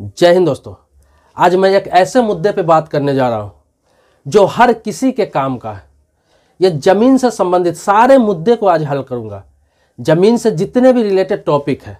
जय हिंद दोस्तों आज मैं एक ऐसे मुद्दे पे बात करने जा रहा हूँ जो हर किसी के काम का है यह जमीन से संबंधित सारे मुद्दे को आज हल करूँगा जमीन से जितने भी रिलेटेड टॉपिक है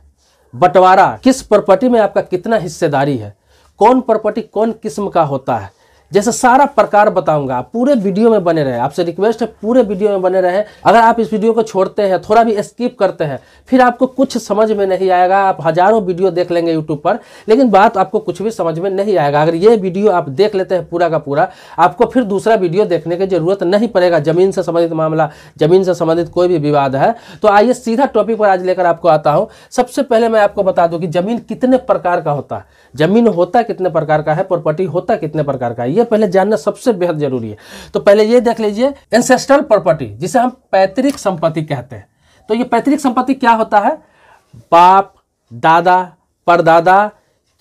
बंटवारा किस प्रॉपर्टी में आपका कितना हिस्सेदारी है कौन प्रॉपर्टी कौन किस्म का होता है जैसे सारा प्रकार बताऊंगा आप पूरे वीडियो में बने रहे आपसे रिक्वेस्ट है पूरे वीडियो में बने रहे अगर आप इस वीडियो को छोड़ते हैं थोड़ा भी स्किप करते हैं फिर आपको कुछ समझ में नहीं आएगा आप हजारों वीडियो देख लेंगे यूट्यूब पर लेकिन बात आपको कुछ भी समझ में नहीं आएगा अगर ये वीडियो आप देख लेते हैं पूरा का पूरा आपको फिर दूसरा वीडियो देखने की जरूरत नहीं पड़ेगा जमीन से संबंधित मामला जमीन से संबंधित कोई भी विवाद है तो आइए सीधा टॉपिक पर आज लेकर आपको आता हूँ सबसे पहले मैं आपको बता दूँ कि जमीन कितने प्रकार का होता है जमीन होता कितने प्रकार का है प्रॉपर्टी होता कितने प्रकार का है ये पहले जानना सबसे बेहद जरूरी है तो पहले ये देख लीजिए एंसेस्ट्रल प्रॉपर्टी जिसे हम पैतृक संपत्ति कहते हैं तो ये पैतृक संपत्ति क्या होता है बाप दादा परदादा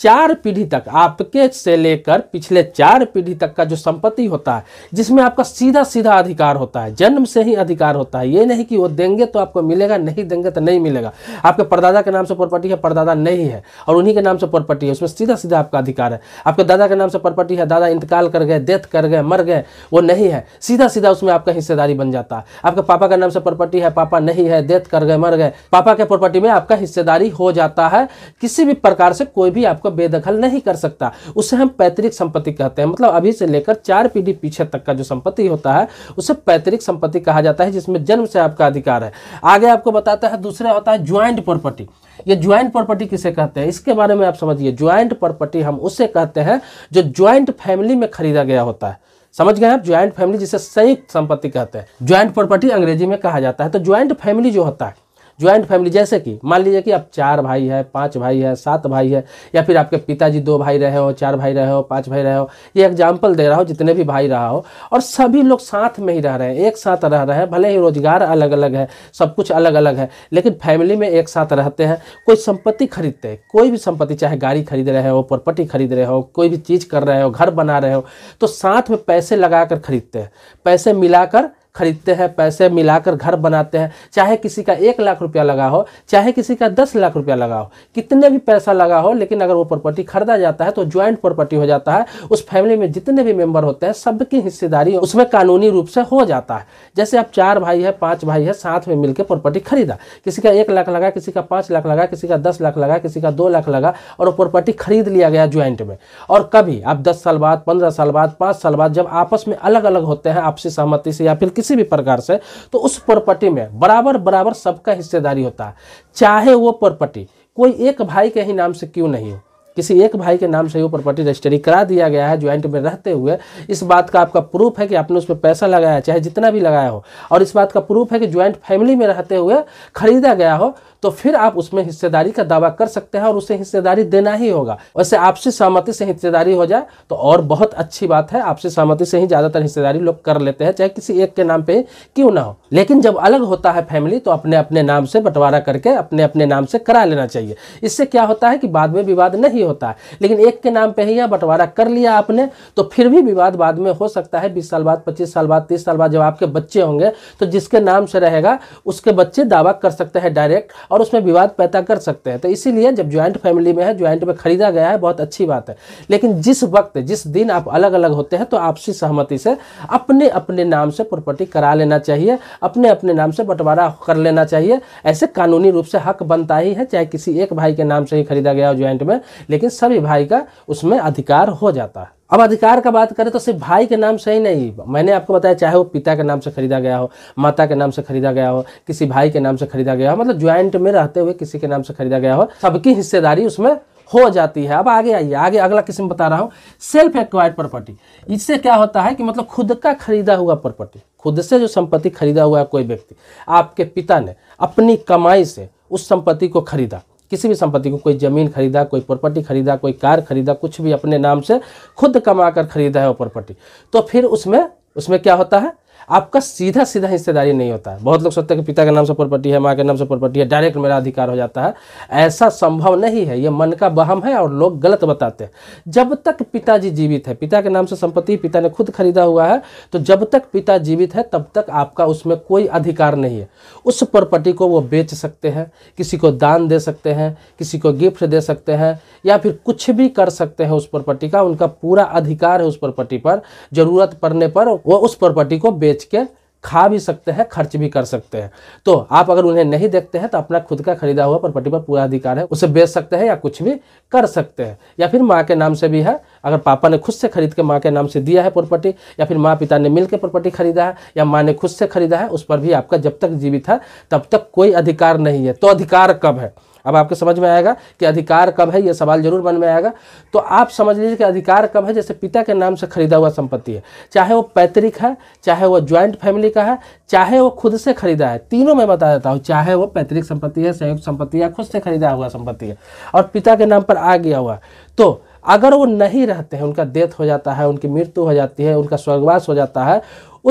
चार पीढ़ी तक आपके से लेकर पिछले चार पीढ़ी तक का जो संपत्ति होता है जिसमें आपका सीधा सीधा अधिकार होता है जन्म से ही अधिकार होता है ये नहीं कि वो देंगे तो आपको मिलेगा नहीं देंगे तो नहीं मिलेगा आपके परदादा के नाम से प्रॉपर्टी है परदादा नहीं है और उन्हीं के नाम से प्रॉपर्टी है उसमें सीधा सीधा आपका अधिकार है आपके दादा के नाम से प्रॉपर्टी है दादा इंतकाल कर गए डेथ कर गए मर गए वो नहीं है सीधा सीधा उसमें आपका हिस्सेदारी बन जाता है आपके पापा के नाम से प्रॉपर्टी है पापा नहीं है डेथ कर गए मर गए पापा के प्रॉपर्टी में आपका हिस्सेदारी हो जाता है किसी भी प्रकार से कोई भी आपको को बेदखल नहीं कर सकता उसे हम पैतृक संपत्ति कहते हैं मतलब अभी से लेकर चार पीढ़ी पीछे तक का जो संपत्ति होता है उसे पैतृक संपत्ति कहा जाता है जिसमें जन्म से आपका अधिकार है आगे आपको बताता है दूसरा होता है ज्वाइंट प्रॉपर्टी ये ज्वाइंट प्रॉपर्टी किसे कहते हैं इसके बारे में आप समझिए ज्वाइंट प्रॉपर्टी हम उसे कहते हैं जो ज्वाइंट फैमिली में खरीदा गया होता है समझ गए आप ज्वाइंट फैमिली जिसे संयुक्त संपत्ति कहते हैं ज्वाइंट प्रॉपर्टी अंग्रेजी में कहा जाता है तो ज्वाइंट फैमिली जो होता है ज्वाइंट फैमिली जैसे कि मान लीजिए कि आप चार भाई है पाँच भाई है सात भाई है या फिर आपके पिताजी दो भाई रहे हो चार भाई रहे हो पाँच भाई रहे हो ये एग्जाम्पल दे रहा हो जितने भी भाई रहा हो और सभी लोग साथ में ही रह रहे हैं एक साथ रह रहे हैं भले ही रोजगार अलग अलग है सब कुछ अलग अलग है लेकिन फैमिली में एक साथ रहते हैं कोई संपत्ति खरीदते हैं कोई भी संपत्ति चाहे गाड़ी खरीद रहे हो प्रॉपर्टी खरीद रहे हो कोई भी चीज़ कर रहे हो घर बना रहे हो तो साथ में पैसे लगाकर खरीदते हैं पैसे मिलाकर खरीदते हैं पैसे मिलाकर घर बनाते हैं चाहे किसी का एक लाख रुपया लगा हो चाहे किसी का दस लाख रुपया लगा हो कितने भी पैसा लगा हो लेकिन अगर वो प्रॉपर्टी खरीदा जाता है तो ज्वाइंट प्रॉपर्टी हो जाता है उस फैमिली में जितने भी मेम्बर होते हैं सबकी हिस्सेदारी उसमें कानूनी रूप से हो जाता है जैसे आप चार भाई है पाँच भाई है साथ में मिलकर प्रॉपर्टी खरीदा किसी का एक लाख लगा किसी का पाँच लाख लगा किसी का दस लाख लगा किसी का दो लाख लगा और वो प्रॉपर्टी खरीद लिया गया ज्वाइंट में और कभी आप दस साल बाद पंद्रह साल बाद पाँच साल बाद जब आपस में अलग अलग होते हैं आपसी सहमति से या फिर किसी किसी भी प्रकार से तो उस प्रॉपर्टी में बराबर बराबर सबका हिस्सेदारी होता है चाहे वो प्रॉपर्टी कोई एक भाई के ही नाम से क्यों नहीं हो किसी एक भाई के नाम से वो प्रॉपर्टी रजिस्ट्री करा दिया गया है ज्वाइंट में रहते हुए इस बात का आपका प्रूफ है कि आपने उस पर पैसा लगाया चाहे जितना भी लगाया हो और इस बात का प्रूफ है कि ज्वाइंट फैमिली में रहते हुए खरीदा गया हो तो फिर आप उसमें हिस्सेदारी का दावा कर सकते हैं और उसे हिस्सेदारी देना ही होगा वैसे आपसी सहमति से हिस्सेदारी हो जाए तो और बहुत अच्छी बात है आपसी सहमति से ही ज़्यादातर हिस्सेदारी लोग कर लेते हैं चाहे किसी एक के नाम पर क्यों ना हो लेकिन जब अलग होता है फैमिली तो अपने अपने नाम से बंटवारा करके अपने अपने नाम से करा लेना चाहिए इससे क्या होता है कि बाद में विवाद नहीं होता है लेकिन एक के नाम पर ही यह बंटवारा कर लिया आपने तो फिर भी विवाद बाद में हो सकता है बीस साल बाद पच्चीस साल बाद तीस साल बाद जब आपके बच्चे होंगे तो जिसके नाम से रहेगा उसके बच्चे दावा कर सकते हैं डायरेक्ट और उसमें विवाद पैदा कर सकते हैं तो इसीलिए जब ज्वाइंट फैमिली में है ज्वाइंट में खरीदा गया है बहुत अच्छी बात है लेकिन जिस वक्त जिस दिन आप अलग अलग होते हैं तो आपसी सहमति से अपने अपने नाम से प्रॉपर्टी करा लेना चाहिए अपने अपने नाम से बंटवारा कर लेना चाहिए ऐसे कानूनी रूप से हक बनता ही है चाहे किसी एक भाई के नाम से ही खरीदा गया हो ज्वाइंट में लेकिन सभी भाई का उसमें अधिकार हो जाता है अब अधिकार का बात करें तो सिर्फ भाई के नाम से ही नहीं मैंने आपको बताया चाहे वो पिता के नाम से खरीदा गया हो माता के नाम से खरीदा गया हो किसी भाई के नाम से खरीदा गया हो मतलब ज्वाइंट में रहते हुए किसी के नाम से खरीदा गया हो सबकी हिस्सेदारी उसमें हो जाती है अब आगे आइए आगे अगला किस्म बता रहा हूँ सेल्फ एक्वायर्ड प्रॉपर्टी इससे क्या होता है कि मतलब खुद का खरीदा हुआ प्रॉपर्टी खुद से जो संपत्ति खरीदा हुआ है कोई व्यक्ति आपके पिता ने अपनी कमाई से उस संपत्ति को खरीदा किसी भी संपत्ति को कोई ज़मीन खरीदा कोई प्रॉपर्टी खरीदा कोई कार खरीदा कुछ भी अपने नाम से खुद कमा कर खरीदा है वो प्रॉपर्टी तो फिर उसमें उसमें क्या होता है आपका सीधा सीधा हिस्सेदारी नहीं होता है बहुत लोग सोचते हैं कि पिता के नाम से प्रॉपर्टी है माँ के नाम से प्रॉपर्टी है डायरेक्ट मेरा अधिकार हो जाता है ऐसा संभव नहीं है ये मन का बहम है और लोग गलत बताते हैं जब तक पिताजी जीवित है पिता के नाम से संपत्ति पिता ने खुद खरीदा हुआ है तो जब तक पिता जीवित है तब तक आपका उसमें कोई अधिकार नहीं है उस प्रॉपर्टी को वो बेच सकते हैं किसी को दान दे सकते हैं किसी को गिफ्ट दे सकते हैं या फिर कुछ भी कर सकते हैं उस प्रॉपर्टी का उनका पूरा अधिकार है उस प्रॉपर्टी पर ज़रूरत पड़ने पर वो उस प्रॉपर्टी को बेच बेच के खा भी सकते हैं खर्च भी कर सकते हैं तो आप अगर उन्हें नहीं देखते हैं तो अपना खुद का खरीदा हुआ प्रॉपर्टी पर पूरा अधिकार है उसे बेच सकते हैं या कुछ भी कर सकते हैं या फिर माँ के नाम से भी है अगर पापा ने खुद से खरीद के माँ के नाम से दिया है प्रॉपर्टी या फिर माँ पिता ने मिलकर प्रॉपर्टी खरीदा है या माँ ने खुद से खरीदा है उस पर भी आपका जब तक जीवित है तब तक कोई अधिकार नहीं है तो अधिकार कब है अब आपके समझ में आएगा कि अधिकार कब है यह सवाल जरूर मन में आएगा तो आप समझ लीजिए कि अधिकार कब है जैसे पिता के नाम से खरीदा हुआ संपत्ति है चाहे वो पैतृक है चाहे वो ज्वाइंट फैमिली का है चाहे वो खुद से खरीदा है तीनों में बता देता हूँ चाहे वो पैतृक संपत्ति है संयुक्त संपत्ति या खुद से खरीदा हुआ संपत्ति है और पिता के नाम पर आ गया हुआ तो अगर वो नहीं रहते हैं उनका डेथ हो जाता है उनकी मृत्यु हो जाती है उनका स्वर्गवास हो जाता है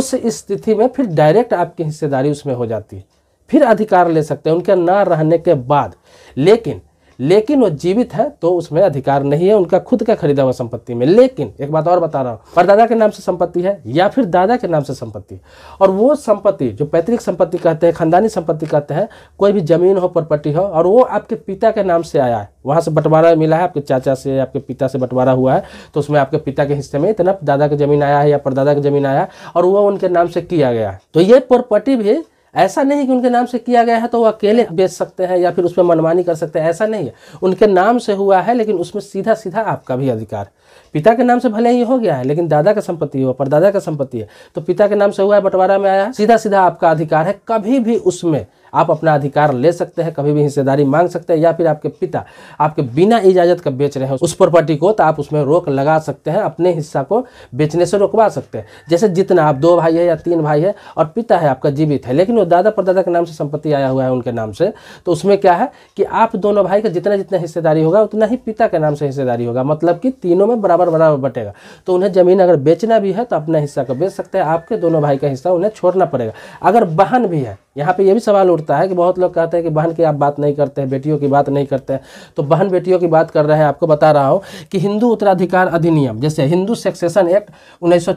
उस स्थिति में फिर डायरेक्ट आपकी हिस्सेदारी उसमें हो जाती है फिर अधिकार ले सकते हैं उनके ना रहने के बाद लेकिन लेकिन वो जीवित है तो उसमें अधिकार नहीं है उनका खुद का खरीदा हुआ संपत्ति में लेकिन एक बात और बता रहा हूँ परदादा के नाम से संपत्ति है या फिर दादा के नाम से संपत्ति और वो संपत्ति जो पैतृक संपत्ति कहते हैं खानदानी संपत्ति कहते हैं कोई भी जमीन हो प्रॉपर्टी हो और वो आपके पिता के नाम से आया है वहाँ से बंटवारा मिला है आपके चाचा से आपके पिता से बंटवारा हुआ है तो उसमें आपके पिता के हिस्से में इतना दादा की जमीन आया है या परदादा की जमीन आया है और वो उनके नाम से किया गया है तो ये प्रॉपर्टी भी ऐसा नहीं कि उनके नाम से किया गया है तो वो अकेले बेच सकते हैं या फिर उसमें मनमानी कर सकते हैं ऐसा नहीं है उनके नाम से हुआ है लेकिन उसमें सीधा सीधा आपका भी अधिकार पिता के नाम से भले ही हो गया है लेकिन दादा का संपत्ति हो परदादा का संपत्ति है तो पिता के नाम से हुआ है बंटवारा में आया सीधा सीधा आपका अधिकार है कभी भी उसमें आप अपना अधिकार ले सकते हैं कभी भी हिस्सेदारी मांग सकते हैं या फिर आपके पिता आपके बिना इजाजत का बेच रहे हैं उस प्रॉपर्टी को तो आप उसमें रोक लगा सकते हैं अपने हिस्सा को बेचने से रोकवा सकते हैं जैसे जितना आप दो भाई है या तीन भाई है और पिता है आपका जीवित है लेकिन वो दादा परदादा के नाम से संपत्ति आया हुआ है उनके नाम से तो उसमें क्या है कि आप दोनों भाई का जितना जितना हिस्सेदारी होगा उतना ही पिता के नाम से हिस्सेदारी होगा मतलब कि तीनों में बराबर बराबर बटेगा तो उन्हें ज़मीन अगर बेचना भी है तो अपना हिस्सा को बेच सकते हैं आपके दोनों भाई का हिस्सा उन्हें छोड़ना पड़ेगा अगर बहन भी है यहाँ पे ये भी सवाल उठता है कि बहुत लोग कहते हैं कि बहन की आप बात नहीं करते हैं बेटियों की बात नहीं करते हैं तो बहन बेटियों की बात कर रहे हैं आपको बता रहा हूँ कि हिंदू उत्तराधिकार अधिनियम जैसे हिंदू सेक्सेशन एक्ट उन्नीस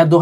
या दो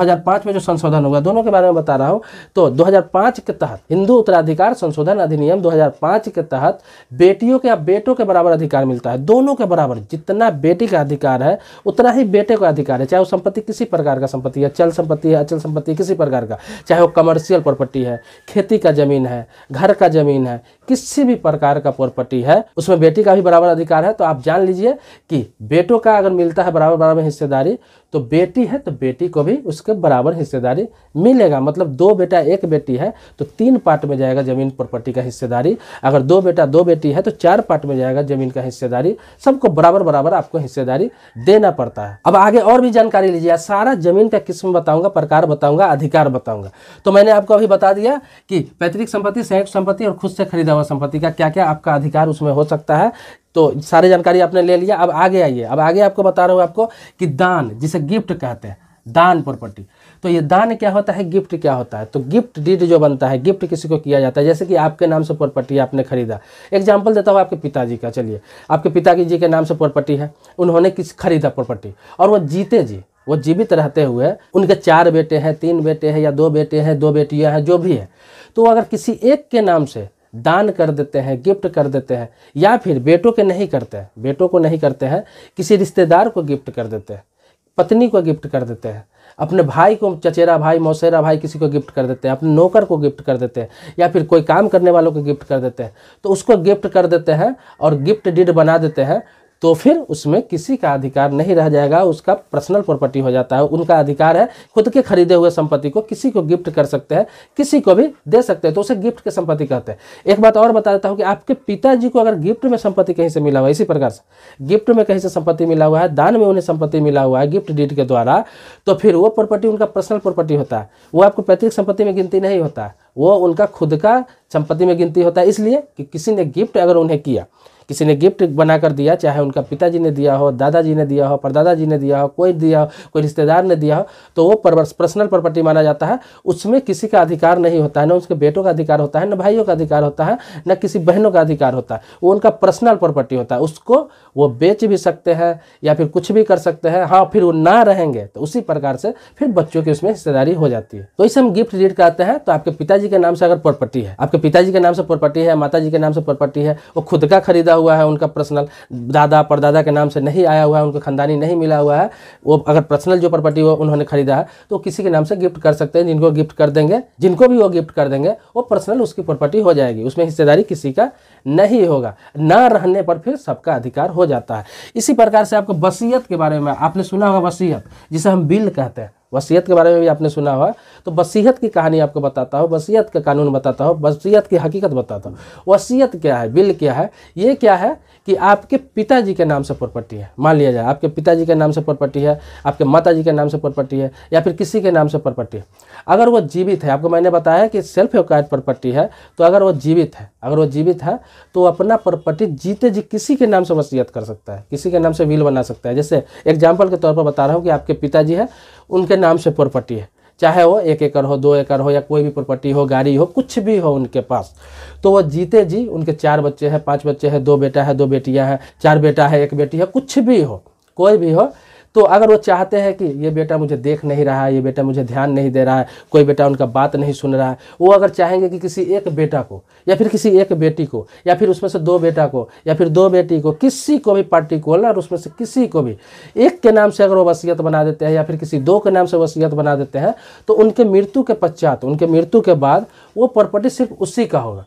में जो संशोधन हुआ दोनों के बारे में बता रहा हूँ तो दो के तहत हिंदू उत्तराधिकार संशोधन अधिनियम दो के तहत बेटियों के या बेटों के बराबर अधिकार मिलता है दोनों के बराबर जितना बेटी का अधिकार है उतना ही बेटे का अधिकार है चाहे वो संपत्ति किसी प्रकार का संपत्ति है चल संपत्ति है अचल संपत्ति किसी प्रकार का चाहे वो कमर्शियल प्रॉपर्टी है खेती का जमीन है है घर का ज़मीन है किसी भी प्रकार का प्रॉपर्टी है उसमें बेटी का भी बराबर अधिकार है तो आप जान लीजिए कि बेटों का अगर मिलता है बराबर बराबर हिस्सेदारी तो बेटी है तो बेटी को भी उसके बराबर हिस्सेदारी मिलेगा मतलब दो बेटा एक बेटी है तो तीन पार्ट में जाएगा जमीन प्रॉपर्टी का हिस्सेदारी अगर दो बेटा दो बेटी है तो चार पार्ट में जाएगा जमीन का हिस्सेदारी सबको बराबर बराबर आपको हिस्सेदारी देना पड़ता है अब आगे और भी जानकारी लीजिए सारा जमीन का किस्म बताऊंगा प्रकार बताऊंगा अधिकार बताऊंगा तो मैंने आपको अभी बता दिया कि पैतृक संपत्ति संयुक्त संपत्ति और खुद से खरीदा और संपत्ति का क्या क्या आपका अधिकार उसमें हो सकता है तो सारी जानकारी आपने ले लिया अब आगे आइए अब आगे आपको बता रहा हूँ आपको कि दान जिसे गिफ्ट कहते हैं दान प्रॉपर्टी तो ये दान क्या होता है गिफ्ट क्या होता है तो गिफ्ट डीड जो बनता है गिफ्ट किसी को किया जाता है जैसे कि आपके नाम से प्रॉपर्टी आपने खरीदा एग्जांपल देता हूँ आपके पिताजी का चलिए आपके पिताजी जी के नाम से प्रॉपर्टी है उन्होंने किस खरीदा प्रॉपर्टी और वो जीते जी वो जीवित रहते हुए उनके चार बेटे हैं तीन बेटे हैं या दो बेटे हैं दो बेटियाँ हैं जो भी है तो अगर किसी एक के नाम से दान कर देते हैं गिफ्ट कर देते हैं या फिर बेटों के नहीं करते हैं बेटों को नहीं करते हैं किसी रिश्तेदार को गिफ्ट कर देते हैं पत्नी को गिफ्ट कर देते हैं अपने भाई को चचेरा भाई मौसेरा भाई किसी को गिफ्ट कर देते हैं अपने नौकर को गिफ्ट कर देते हैं या फिर कोई काम करने वालों को गिफ्ट कर देते हैं तो उसको गिफ्ट कर देते हैं और गिफ्ट डिड बना देते हैं तो फिर उसमें किसी का अधिकार नहीं रह जाएगा उसका पर्सनल प्रॉपर्टी हो जाता है उनका अधिकार है खुद के खरीदे हुए संपत्ति को किसी को गिफ्ट कर सकते हैं किसी को भी दे सकते हैं तो उसे गिफ्ट के संपत्ति कहते हैं एक बात और बता देता हूँ कि आपके पिताजी को अगर गिफ्ट में संपत्ति कहीं से मिला हुआ है इसी प्रकार से गिफ्ट में कहीं से संपत्ति मिला हुआ है दान में उन्हें संपत्ति मिला हुआ है गिफ्ट डीड के द्वारा तो फिर वो प्रॉपर्टी उनका पर्सनल प्रॉपर्टी होता है वो आपको पैतृक संपत्ति में गिनती नहीं होता वो उनका खुद का संपत्ति में गिनती होता है इसलिए कि किसी ने गिफ्ट अगर उन्हें किया किसी ने गिफ्ट बनाकर दिया चाहे उनका पिताजी ने दिया हो दादाजी ने दिया हो परदादा जी ने दिया हो कोई दिया हो कोई रिश्तेदार ने दिया हो तो वो पर्सनल प्रॉपर्टी माना जाता है उसमें किसी का अधिकार नहीं होता है ना उसके बेटों का अधिकार होता है ना भाइयों का अधिकार होता है न किसी बहनों का अधिकार होता है वो उनका पर्सनल प्रॉपर्टी होता है उसको वो बेच भी सकते हैं या फिर कुछ भी कर सकते हैं हाँ फिर वो ना रहेंगे तो उसी प्रकार से फिर बच्चों की उसमें हिस्सेदारी हो जाती है तो इसे हम गिफ्ट रीड करते हैं तो आपके पिताजी के नाम से अगर प्रॉपर्टी है आपके पिताजी के नाम से प्रॉपर्टी है माता के नाम से प्रॉपर्टी है वो खुद का खरीदा हुआ है उनका पर्सनल दादा परदादा के नाम से नहीं आया हुआ है उनको ख़ानदानी नहीं मिला हुआ है वो अगर पर्सनल जो प्रॉपर्टी वो उन्होंने खरीदा है तो किसी के नाम से गिफ्ट कर सकते हैं जिनको गिफ्ट कर देंगे जिनको भी वो गिफ्ट कर देंगे वो पर्सनल उसकी प्रॉपर्टी हो जाएगी उसमें हिस्सेदारी किसी का नहीं होगा ना रहने पर फिर सबका अधिकार हो जाता है इसी प्रकार से आपको वसीयत के बारे में आपने सुना होगा वसीयत जिसे हम बिल कहते हैं वसीयत के बारे में भी आपने सुना हुआ तो वसीयत की कहानी आपको बताता हूँ वसीयत का कानून बताता हूँ वसीयत की हकीकत बताता हूँ वसीयत क्या है बिल क्या है ये क्या है कि आपके पिताजी के नाम से प्रॉपर्टी है मान लिया जाए आपके पिताजी के नाम से प्रॉपर्टी है आपके माता जी के नाम से प्रॉपर्टी है या फिर किसी के नाम से प्रॉपर्टी है अगर वो जीवित है आपको मैंने बताया कि सेल्फ एक्वायर्ड प्रॉपर्टी है तो अगर वो जीवित है अगर वो जीवित है तो अपना प्रॉपर्टी जीते जी किसी के नाम से वसीयत कर सकता है किसी के नाम से विल बना सकता है जैसे एग्जाम्पल के तौर पर बता रहा हूँ कि आपके पिताजी हैं उनके नाम से प्रॉपर्टी है चाहे वो एक एकड़ हो दो एकड़ हो या कोई भी प्रॉपर्टी हो गाड़ी हो कुछ भी हो उनके पास तो वो जीते जी उनके चार बच्चे हैं पांच बच्चे हैं दो बेटा है दो बेटियां हैं चार बेटा है एक बेटी है कुछ भी हो कोई भी हो तो अगर वो चाहते हैं कि ये बेटा मुझे देख नहीं रहा है ये बेटा मुझे ध्यान नहीं दे रहा है कोई बेटा उनका बात नहीं सुन रहा है वो अगर चाहेंगे कि किसी एक बेटा को या फिर किसी एक बेटी को या फिर उसमें से दो बेटा को या फिर दो बेटी को किसी को भी और उसमें से किसी को भी एक के नाम से अगर वो वसीयत बना देते हैं या फिर किसी दो के नाम से वसीयत बना देते हैं तो उनके मृत्यु के पश्चात उनके मृत्यु के बाद वो प्रॉपर्टी सिर्फ उसी का होगा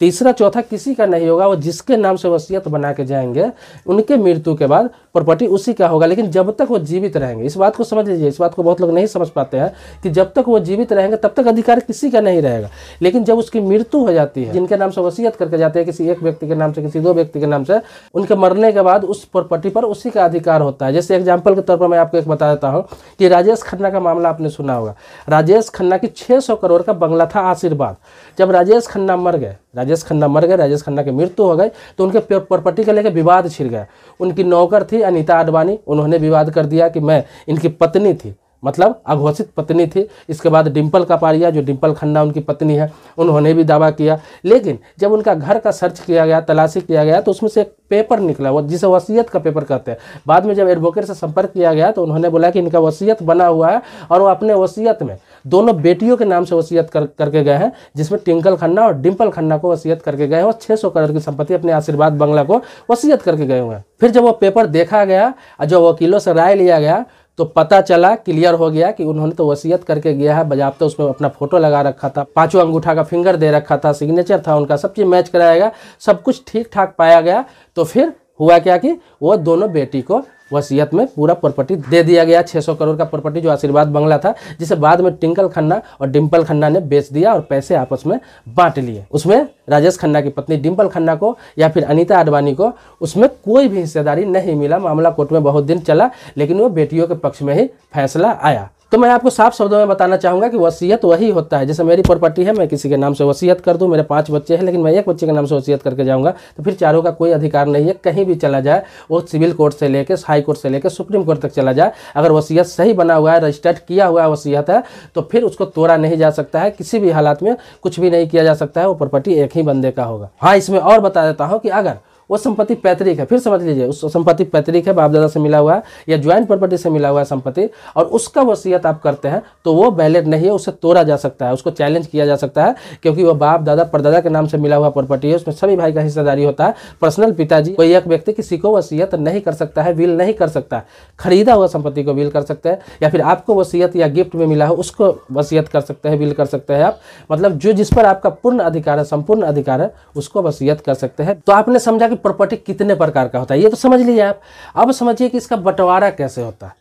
तीसरा चौथा किसी का नहीं होगा वो जिसके नाम से वसीयत बना के जाएंगे उनके मृत्यु के बाद प्रॉपर्टी उसी का होगा लेकिन जब तक वो जीवित रहेंगे इस बात को समझ लीजिए इस बात को बहुत लोग नहीं समझ पाते हैं कि जब तक वो जीवित रहेंगे तब तक अधिकार किसी का नहीं रहेगा लेकिन जब उसकी मृत्यु हो जाती है जिनके नाम से वसीयत करके जाते हैं किसी एक व्यक्ति के नाम से किसी दो व्यक्ति के नाम से उनके मरने के बाद उस प्रॉपर्टी पर उसी का अधिकार होता है जैसे एग्जाम्पल के तौर पर मैं आपको एक बता देता हूँ कि राजेश खन्ना का मामला आपने सुना होगा राजेश खन्ना की छः करोड़ का बंगला था आशीर्वाद जब राजेश खन्ना मर गए राजेश खन्ना मर गए राजेश खन्ना की मृत्यु हो गई तो उनके प्रॉपर्टी के लेकर विवाद छिड़ गया उनकी नौकर थी अनिता अडवाणी उन्होंने विवाद कर दिया कि मैं इनकी पत्नी थी मतलब अघोषित पत्नी थी इसके बाद डिम्पल कपारिया जो डिम्पल खन्ना उनकी पत्नी है उन्होंने भी दावा किया लेकिन जब उनका घर का सर्च किया गया तलाशी किया गया तो उसमें से एक पेपर निकला वो जिसे वसीयत का पेपर कहते हैं बाद में जब एडवोकेट से संपर्क किया गया तो उन्होंने बोला कि इनका वसीयत बना हुआ है और वो अपने वसीयत में दोनों बेटियों के नाम से वसीयत कर करके गए हैं जिसमें टिंकल खन्ना और डिम्पल खन्ना को वसीयत करके गए हैं और सौ करोड़ की संपत्ति अपने आशीर्वाद बंगला को वसीयत करके गए हुए हैं फिर जब वो पेपर देखा गया और जब वकीलों से राय लिया गया तो पता चला क्लियर हो गया कि उन्होंने तो वसीयत करके गया है बजाबते उसमें अपना फोटो लगा रखा था पांचों अंगूठा का फिंगर दे रखा था सिग्नेचर था उनका सब चीज़ मैच कराया गया सब कुछ ठीक ठाक पाया गया तो फिर हुआ क्या कि वो दोनों बेटी को वसीयत में पूरा प्रॉपर्टी दे दिया गया 600 करोड़ का प्रॉपर्टी जो आशीर्वाद बंगला था जिसे बाद में टिंकल खन्ना और डिम्पल खन्ना ने बेच दिया और पैसे आपस में बांट लिए उसमें राजेश खन्ना की पत्नी डिम्पल खन्ना को या फिर अनीता आडवाणी को उसमें कोई भी हिस्सेदारी नहीं मिला मामला कोर्ट में बहुत दिन चला लेकिन वो बेटियों के पक्ष में ही फैसला आया तो मैं आपको साफ शब्दों में बताना चाहूँगा कि वसीयत वही होता है जैसे मेरी प्रॉपर्टी है मैं किसी के नाम से वसीयत कर दूँ मेरे पाँच बच्चे हैं लेकिन मैं एक बच्चे के नाम से वसीयत करके जाऊँगा तो फिर चारों का कोई अधिकार नहीं है कहीं भी चला जाए वो सिविल कोर्ट से लेकर हाई कोर्ट से लेकर सुप्रीम कोर्ट तक चला जाए अगर वसीयत सही बना हुआ है रजिस्टर्ड किया हुआ वसीयत है तो फिर उसको तोड़ा नहीं जा सकता है किसी भी हालात में कुछ भी नहीं किया जा सकता है वो प्रॉपर्टी एक ही बंदे का होगा हाँ इसमें और बता देता हूँ कि अगर वो संपत्ति पैतृक है फिर समझ लीजिए उस संपत्ति पैतृक है बाप दादा से मिला हुआ है या ज्वाइंट प्रॉपर्टी से मिला हुआ है संपत्ति और उसका वसीयत आप करते हैं तो वो वैलेट नहीं है उसे तोड़ा जा सकता है उसको चैलेंज किया जा सकता है क्योंकि वो बाप दादा परदादा के नाम से मिला हुआ प्रॉपर्टी है उसमें सभी भाई का हिस्सेदारी होता है पर्सनल पिताजी कोई एक व्यक्ति किसी को वसीयत नहीं कर सकता है विल नहीं कर सकता खरीदा हुआ संपत्ति को विल कर सकते हैं या फिर आपको वसीयत या गिफ्ट में मिला हो उसको वसीयत कर सकते हैं विल कर सकते हैं आप मतलब जो जिस पर आपका पूर्ण अधिकार है संपूर्ण अधिकार है उसको वसीयत कर सकते हैं तो आपने समझा कि प्रॉपर्टी कितने प्रकार का होता है ये तो समझ लीजिए आप अब समझिए कि इसका बंटवारा कैसे होता है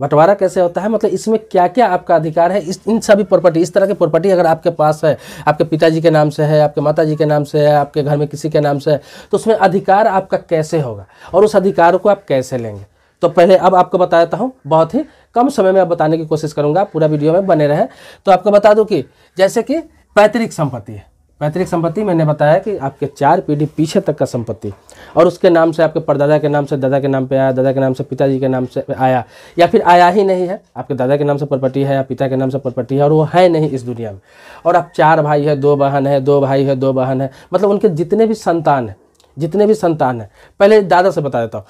बंटवारा कैसे होता है मतलब इसमें क्या क्या आपका अधिकार है इस इन सभी प्रॉपर्टी इस तरह की प्रॉपर्टी अगर आपके पास है आपके पिताजी के नाम से है आपके माता जी के नाम से है आपके घर में किसी के नाम से है तो उसमें अधिकार आपका कैसे होगा और उस अधिकार को आप कैसे लेंगे तो पहले अब आपको बताता हूँ बहुत ही कम समय में बताने की कोशिश करूँगा पूरा वीडियो में बने रहें तो आपको बता दूँ कि जैसे कि पैतृक संपत्ति है पैतृक संपत्ति मैंने बताया कि आपके चार पीढ़ी पीछे तक का संपत्ति और उसके नाम से आपके परदादा के नाम से दादा के नाम पे आया दादा के नाम से पिताजी के नाम से आया या फिर आया ही नहीं है आपके दादा के नाम से प्रॉपर्टी है या पिता के नाम से प्रॉपर्टी है और वो है नहीं इस दुनिया में और आप चार भाई है दो बहन है दो भाई है दो बहन है मतलब उनके जितने भी संतान हैं जितने भी संतान हैं पहले दादा से बता देता हूँ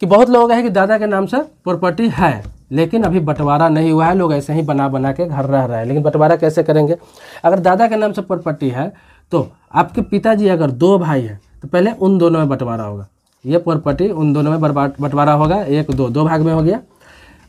कि बहुत लोग हैं कि दादा के नाम से प्रॉपर्टी है लेकिन अभी बंटवारा नहीं हुआ है लोग ऐसे ही बना बना के घर रह रहे हैं लेकिन बंटवारा कैसे करेंगे अगर दादा के नाम से प्रॉपर्टी है तो आपके पिताजी अगर दो भाई हैं तो पहले उन दोनों में बंटवारा होगा ये प्रॉपर्टी उन दोनों में बंटवारा होगा एक दो दो भाग में हो गया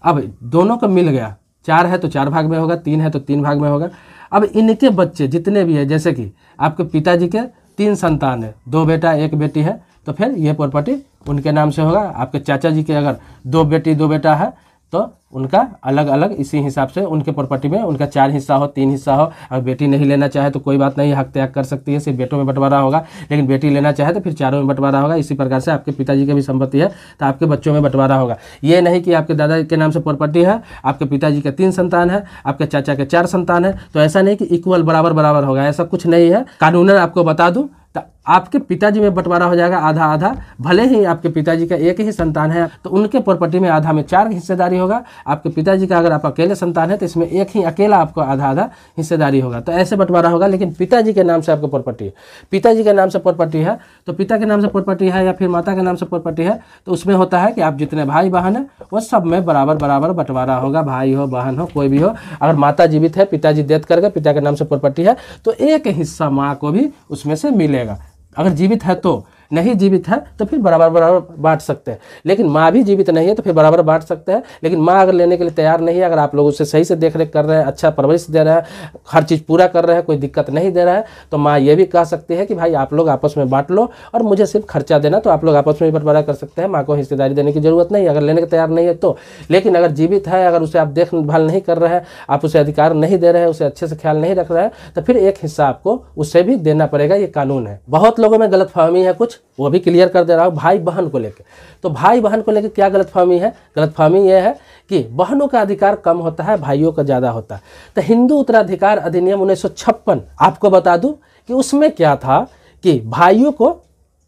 अब दोनों को मिल गया चार है तो चार भाग में होगा तीन है तो तीन भाग में होगा अब इनके बच्चे जितने भी हैं जैसे कि आपके पिताजी के तीन संतान है दो बेटा एक बेटी है तो फिर ये प्रॉपर्टी उनके नाम से होगा आपके चाचा जी के अगर दो बेटी दो बेटा है तो उनका अलग अलग इसी हिसाब से उनके प्रॉपर्टी में उनका चार हिस्सा हो तीन हिस्सा हो अगर बेटी नहीं लेना चाहे तो कोई बात नहीं हक त्याग कर सकती है सिर्फ बेटों में बंटवारा होगा लेकिन बेटी लेना चाहे तो फिर चारों में बंटवारा होगा इसी प्रकार से आपके पिताजी की भी संपत्ति है तो आपके बच्चों में बंटवारा होगा ये नहीं कि आपके दादा के नाम से प्रॉपर्टी है आपके पिताजी के तीन संतान है आपके चाचा के चार संतान है तो ऐसा नहीं कि इक्वल बराबर बराबर होगा ऐसा कुछ नहीं है कानूनन आपको बता दूँ तो आपके पिताजी में बंटवारा हो जाएगा आधा आधा भले ही आपके पिताजी का एक ही संतान है तो उनके प्रॉपर्टी में आधा में चार हिस्सेदारी होगा आपके पिताजी का अगर आप अकेले संतान है तो इसमें एक ही अकेला आपको आधा आधा हिस्सेदारी होगा तो ऐसे बंटवारा होगा लेकिन पिताजी के नाम से आपको प्रॉपर्टी है पिताजी के नाम से प्रॉपर्टी है तो पिता के नाम से प्रॉपर्टी है या फिर माता के नाम से प्रॉपर्टी है तो उसमें होता है कि आप जितने भाई बहन हैं वो सब में बराबर बराबर बंटवारा होगा भाई हो बहन हो कोई भी हो अगर माता जीवित है पिताजी देत करके पिता के नाम से प्रॉपर्टी है तो एक हिस्सा माँ को भी उसमें से मिलेगा जाएगा अगर जीवित है तो नहीं जीवित है तो फिर बराबर बराबर बांट सकते हैं लेकिन माँ भी जीवित नहीं है तो फिर बराबर बांट सकते हैं लेकिन माँ अगर लेने के लिए तैयार नहीं है अगर आप लोग उसे सही से देख रेख कर रहे हैं अच्छा परवरिश दे रहे हैं हर चीज़ पूरा कर रहे हैं कोई दिक्कत नहीं दे रहा है तो माँ ये भी कह सकती है कि भाई आप लोग आपस में बांट लो और मुझे सिर्फ खर्चा देना तो आप लोग आपस में बंटवारा कर सकते हैं माँ को हिस्सेदारी देने की जरूरत नहीं अगर लेने के तैयार नहीं है तो लेकिन अगर जीवित है अगर उसे आप देखभाल नहीं कर रहे हैं आप उसे अधिकार नहीं दे रहे हैं उसे अच्छे से ख्याल नहीं रख रहे हैं तो फिर एक हिस्सा आपको उसे भी देना पड़ेगा ये कानून है बहुत लोगों में गलतफहमी है कुछ कुछ वो भी क्लियर कर दे रहा हूँ भाई बहन को लेकर तो भाई बहन को लेकर क्या गलतफहमी है गलतफहमी यह है कि बहनों का अधिकार कम होता है भाइयों का ज़्यादा होता है तो हिंदू उत्तराधिकार अधिनियम उन्नीस आपको बता दूँ कि उसमें क्या था कि भाइयों को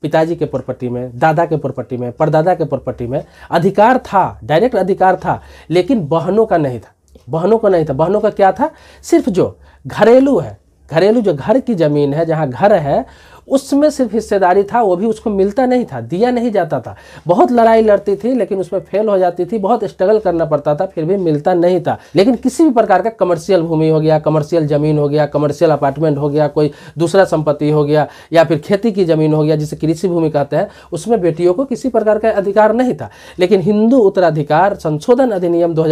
पिताजी के प्रॉपर्टी में दादा के प्रॉपर्टी में परदादा के प्रॉपर्टी में अधिकार था डायरेक्ट अधिकार था लेकिन बहनों का नहीं था बहनों का नहीं था बहनों का क्या था सिर्फ जो घरेलू है घरेलू जो घर की ज़मीन है जहाँ घर है उसमें सिर्फ हिस्सेदारी था वो भी उसको मिलता नहीं था दिया नहीं जाता था बहुत लड़ाई लड़ती थी लेकिन उसमें फेल हो जाती थी बहुत स्ट्रगल करना पड़ता था फिर भी मिलता नहीं था लेकिन किसी भी प्रकार का कमर्शियल भूमि हो गया कमर्शियल ज़मीन हो गया कमर्शियल अपार्टमेंट हो गया कोई दूसरा संपत्ति हो गया या फिर खेती की ज़मीन हो गया जिसे कृषि भूमि कहते हैं उसमें बेटियों को किसी प्रकार का अधिकार नहीं था लेकिन हिंदू उत्तराधिकार संशोधन अधिनियम दो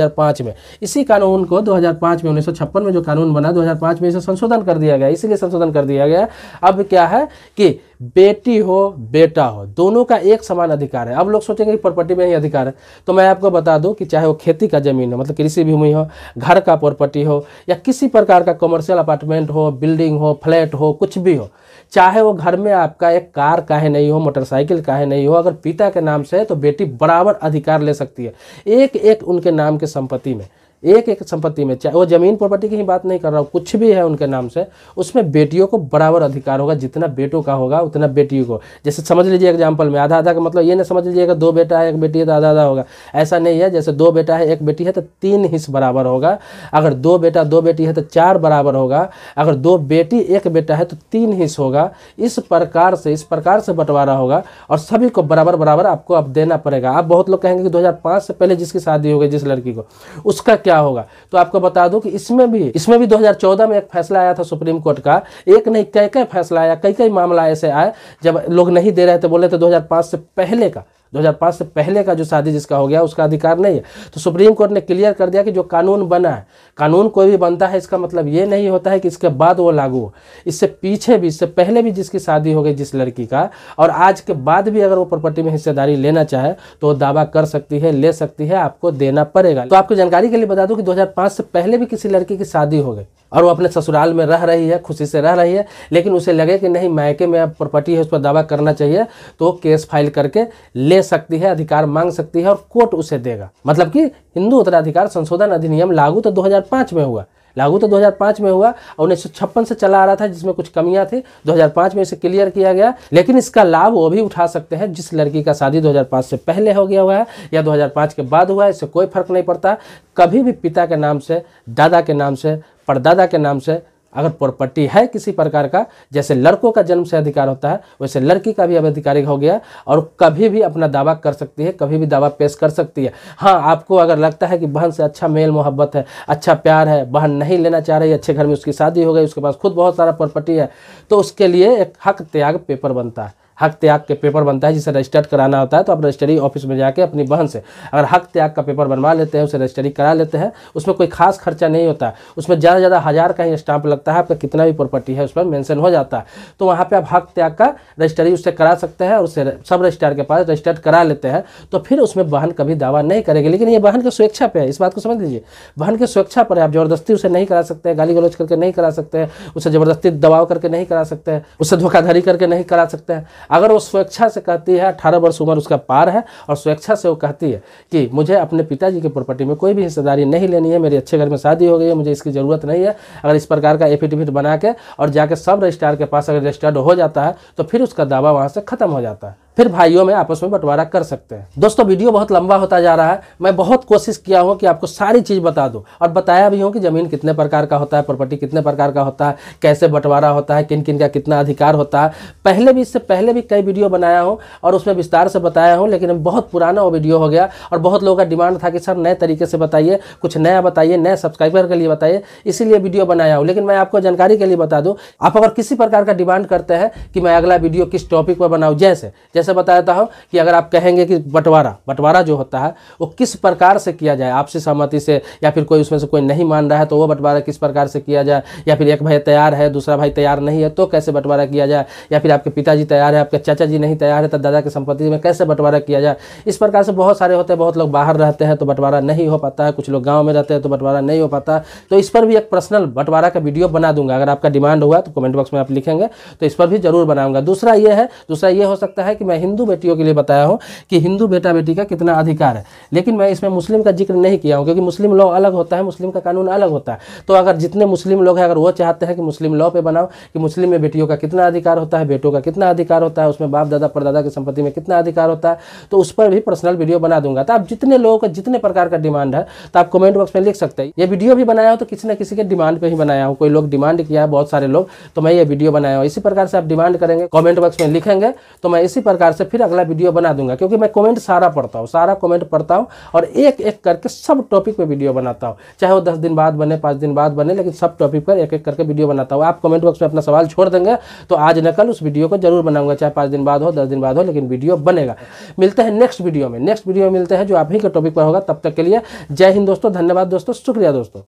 में इसी कानून को दो में उन्नीस में जो कानून बना दो में इसे संशोधन कर दिया गया इसीलिए संशोधन कर दिया गया अब क्या है कि बेटी हो बेटा हो दोनों का एक समान अधिकार है अब लोग सोचेंगे कि प्रॉपर्टी में ही अधिकार है तो मैं आपको बता दूं कि चाहे वो खेती का ज़मीन हो मतलब कृषि भूमि हो घर का प्रॉपर्टी हो या किसी प्रकार का कमर्शियल अपार्टमेंट हो बिल्डिंग हो फ्लैट हो कुछ भी हो चाहे वो घर में आपका एक कार काहे नहीं हो मोटरसाइकिल काहे नहीं हो अगर पिता के नाम से है तो बेटी बराबर अधिकार ले सकती है एक एक उनके नाम के संपत्ति में एक एक संपत्ति में चाहे वो जमीन प्रॉपर्टी की ही बात नहीं कर रहा हूँ कुछ भी है उनके नाम से उसमें बेटियों को बराबर अधिकार होगा जितना बेटों का होगा उतना बेटियों को जैसे समझ लीजिए एग्जाम्पल में आधा आधा का मतलब ये ना समझ लीजिएगा दो बेटा है एक बेटी है तो आधा आधा होगा ऐसा नहीं है जैसे दो बेटा है एक बेटी है तो तीन हिस्स बराबर होगा अगर दो बेटा दो बेटी है तो चार बराबर होगा अगर दो बेटी एक बेटा है तो तीन हिस्स होगा इस प्रकार से इस प्रकार से बंटवारा होगा और सभी को बराबर बराबर आपको अब देना पड़ेगा आप बहुत लोग कहेंगे कि दो से पहले जिसकी शादी हो गई जिस लड़की को उसका क्या होगा तो आपको बता दूं कि इसमें भी इसमें भी 2014 में एक फैसला आया था सुप्रीम कोर्ट का एक नहीं कई कई फैसला आया कई कई मामला ऐसे आए जब लोग नहीं दे रहे थे बोले थे 2005 से पहले का 2005 से पहले का जो शादी जिसका हो गया उसका अधिकार नहीं है तो सुप्रीम कोर्ट ने क्लियर कर दिया कि जो कानून बना है कानून कोई भी बनता है इसका मतलब ये नहीं होता है कि इसके बाद वो लागू हो इससे पीछे भी इससे पहले भी जिसकी शादी हो गई जिस लड़की का और आज के बाद भी अगर वो प्रॉपर्टी में हिस्सेदारी लेना चाहे तो वो दावा कर सकती है ले सकती है आपको देना पड़ेगा तो आपको जानकारी के लिए बता दूँ कि दो से पहले भी किसी लड़की की शादी हो गई और वो अपने ससुराल में रह रही है खुशी से रह रही है लेकिन उसे लगे कि नहीं मायके में अब प्रॉपर्टी है उस पर दावा करना चाहिए तो केस फाइल करके ले सकती है अधिकार मांग सकती है और कोर्ट उसे देगा मतलब कि हिंदू उत्तराधिकार संशोधन अधिनियम लागू तो 2005 में हुआ लागू तो 2005 में हुआ और उन्नीस से चला आ रहा था जिसमें कुछ कमियां थी 2005 में इसे क्लियर किया गया लेकिन इसका लाभ वो भी उठा सकते हैं जिस लड़की का शादी 2005 से पहले हो गया हुआ है या 2005 के बाद हुआ है इससे कोई फर्क नहीं पड़ता कभी भी पिता के नाम से दादा के नाम से परदादा के नाम से अगर प्रॉपर्टी है किसी प्रकार का जैसे लड़कों का जन्म से अधिकार होता है वैसे लड़की का भी अब अधिकारी हो गया और कभी भी अपना दावा कर सकती है कभी भी दावा पेश कर सकती है हाँ आपको अगर लगता है कि बहन से अच्छा मेल मोहब्बत है अच्छा प्यार है बहन नहीं लेना चाह रही अच्छे घर में उसकी शादी हो गई उसके पास खुद बहुत सारा प्रॉपर्टी है तो उसके लिए एक हक त्याग पेपर बनता है हक त्याग के पेपर बनता है जिसे रजिस्टर्ड कराना होता है तो आप रजिस्ट्री ऑफिस में जाके अपनी बहन से अगर हक त्याग का पेपर बनवा लेते हैं उसे रजिस्टरी करा लेते हैं उसमें कोई खास खर्चा नहीं होता उसमें ज़्यादा से ज़्यादा हज़ार का ही स्टाम्प लगता है आपका कितना भी प्रॉपर्टी है उस पर मैंसन हो जाता है तो वहाँ पर आप हक त्याग का रजिस्टरी उससे करा सकते हैं और उसे सब रजिस्ट्रार के पास रजिस्टर्ड करा लेते हैं तो फिर उसमें बहन कभी दावा नहीं करेगी लेकिन ये बहन की सुरक्षा पर है इस बात को समझ लीजिए बहन की सुरक्षा पर है आप ज़बरदस्ती उसे नहीं करा सकते गाली गलौज करके नहीं करा सकते उसे ज़बरदस्ती दबाव करके नहीं करा सकते उससे धोखाधड़ी करके नहीं करा सकते अगर वो स्वेच्छा से कहती है अठारह वर्ष उम्र उसका पार है और स्वेच्छा से वो कहती है कि मुझे अपने पिताजी की प्रॉपर्टी में कोई भी हिस्सेदारी नहीं लेनी है मेरे अच्छे घर में शादी हो गई है मुझे इसकी ज़रूरत नहीं है अगर इस प्रकार का एफिडेविट बना के और जाके सब रजिस्ट्रार के पास अगर रजिस्टर्ड हो जाता है तो फिर उसका दावा वहाँ से खत्म हो जाता है फिर भाइयों में आपस में बंटवारा कर सकते हैं दोस्तों वीडियो बहुत लंबा होता जा रहा है मैं बहुत कोशिश किया हूँ कि आपको सारी चीज़ बता दूँ और बताया भी हूँ कि ज़मीन कितने प्रकार का होता है प्रॉपर्टी कितने प्रकार का होता है कैसे बंटवारा होता है किन किन का कितना अधिकार होता है पहले भी इससे पहले भी कई वीडियो बनाया हूँ और उसमें विस्तार से बताया हूँ लेकिन बहुत पुराना वो वीडियो हो गया और बहुत लोगों का डिमांड था कि सर नए तरीके से बताइए कुछ नया बताइए नए सब्सक्राइबर के लिए बताइए इसीलिए वीडियो बनाया हूँ लेकिन मैं आपको जानकारी के लिए बता दूँ आप अगर किसी प्रकार का डिमांड करते हैं कि मैं अगला वीडियो किस टॉपिक पर बनाऊँ जैसे जैसे जैसे बताया था कि अगर आप कहेंगे कि बंटवारा बंटवारा जो होता है वो किस प्रकार से किया जाए आपसी सहमति से या फिर कोई उसमें से कोई नहीं मान रहा है तो वो बंटवारा किस प्रकार से किया जाए या फिर एक भाई तैयार है दूसरा भाई तैयार नहीं है तो कैसे बंटवारा किया जाए या फिर आपके पिताजी तैयार है आपके चाचा जी नहीं तैयार है तो दादा की संपत्ति में कैसे बंटवारा किया जाए इस प्रकार से बहुत सारे होते हैं बहुत लोग बाहर रहते हैं तो बंटवारा नहीं हो पाता है कुछ लोग गाँव में रहते हैं तो बंटवारा नहीं हो पाता तो इस पर भी एक पर्सनल बंटवारा का वीडियो बना दूंगा अगर आपका डिमांड हुआ तो कमेंट बॉक्स में आप लिखेंगे तो इस पर भी जरूर बनाऊंगा दूसरा ये है दूसरा ये हो सकता है कि मैं मैं हिंदू बेटियों के लिए बताया हूँ कि हिंदू बेटा बेटी का कितना अधिकार है लेकिन मैं इसमें मुस्लिम का जिक्र नहीं किया हूँ क्योंकि मुस्लिम लॉ अलग होता है मुस्लिम का कानून अलग होता है तो अगर जितने मुस्लिम लोग हैं अगर वो चाहते हैं कि मुस्लिम लॉ पर बनाओ कि मुस्लिम में बेटियों का कितना अधिकार होता है बेटों का कितना अधिकार होता है उसमें बाप दादा परदादा की संपत्ति में कितना अधिकार होता है तो उस पर भी पर्सनल वीडियो बना दूंगा तो आप जितने लोगों का जितने प्रकार का डिमांड है तो आप कमेंट बॉक्स में लिख सकते हैं ये वीडियो भी बनाया हो तो किसी न किसी के डिमांड पर ही बनाया हो कोई लोग डिमांड किया है बहुत सारे लोग तो मैं ये वीडियो बनाया हूँ इसी प्रकार से आप डिमांड करेंगे कमेंट बॉक्स में लिखेंगे तो मैं इसी प्रकार प्रकार से फिर अगला वीडियो बना दूंगा क्योंकि मैं कमेंट सारा पढ़ता हूँ सारा कमेंट पढ़ता हूँ और एक एक करके सब टॉपिक पे वीडियो बनाता हूँ चाहे वो दस दिन बाद बने पाँच दिन बाद बने लेकिन सब टॉपिक पर एक एक करके वीडियो बनाता हूँ आप कमेंट बॉक्स में अपना सवाल छोड़ देंगे तो आज न कल उस वीडियो को जरूर बनाऊंगा चाहे पाँच दिन बाद हो दस दिन बाद हो लेकिन वीडियो बनेगा मिलते हैं नेक्स्ट वीडियो में नेक्स्ट वीडियो मिलते हैं जो आप ही के टॉपिक पर होगा तब तक के लिए जय हिंद दोस्तों धन्यवाद दोस्तों शुक्रिया दोस्तों